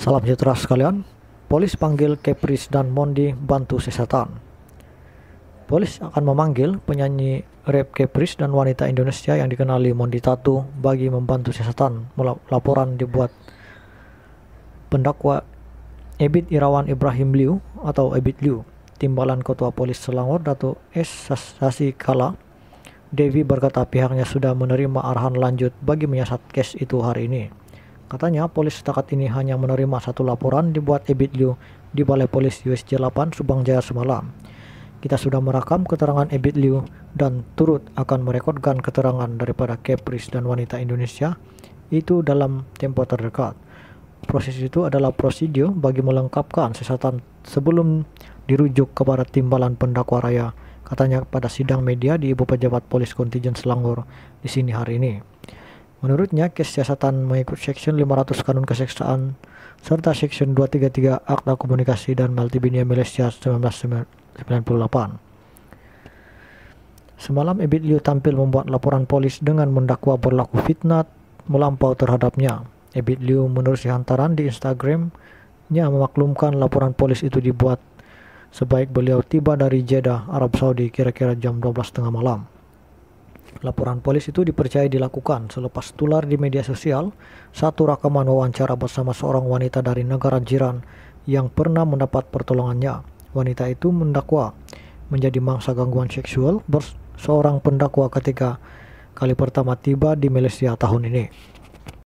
Salam sejahtera sekalian. Polis panggil Caprice dan Mondi bantu sesatan. Polis akan memanggil penyanyi rap Caprice dan wanita Indonesia yang dikenali Mondi Tatu bagi membantu sesatan. Laporan dibuat pendakwa Ebit Irawan Ibrahim Liu atau Ebit Liu, Timbalan Ketua Polis Selangor Datuk S. Sasi Kala, Devi berkata pihaknya sudah menerima arahan lanjut bagi menyiasat kes itu hari ini. Katanya, polis setakat ini hanya menerima satu laporan dibuat Ebit Liu di Balai Polis USJ 8 Subang Jaya semalam. Kita sudah merekam keterangan Ebit Liu dan turut akan merekodkan keterangan daripada Kepris dan wanita Indonesia itu dalam tempo terdekat. Proses itu adalah prosedur bagi melengkapkan sesatan sebelum dirujuk kepada timbalan pendakwa raya, katanya pada sidang media di Ibu Pejabat Polis Kontingen Selangor di sini hari ini. Menurutnya, kesiasatan mengikut Section 500 Kanun Keseksaan serta Section 233 Akta Komunikasi dan Multibinia Malaysia 1998. Semalam Ebit Liu tampil membuat laporan polis dengan mendakwa berlaku fitnah melampau terhadapnya. Ebit Liu menerusi hantaran di Instagramnya memaklumkan laporan polis itu dibuat sebaik beliau tiba dari Jeddah, Arab Saudi kira-kira jam 12.30 malam. Laporan polis itu dipercaya dilakukan selepas tular di media sosial satu rekaman wawancara bersama seorang wanita dari negara jiran yang pernah mendapat pertolongannya. Wanita itu mendakwa menjadi mangsa gangguan seksual seorang pendakwa ketika kali pertama tiba di Malaysia tahun ini.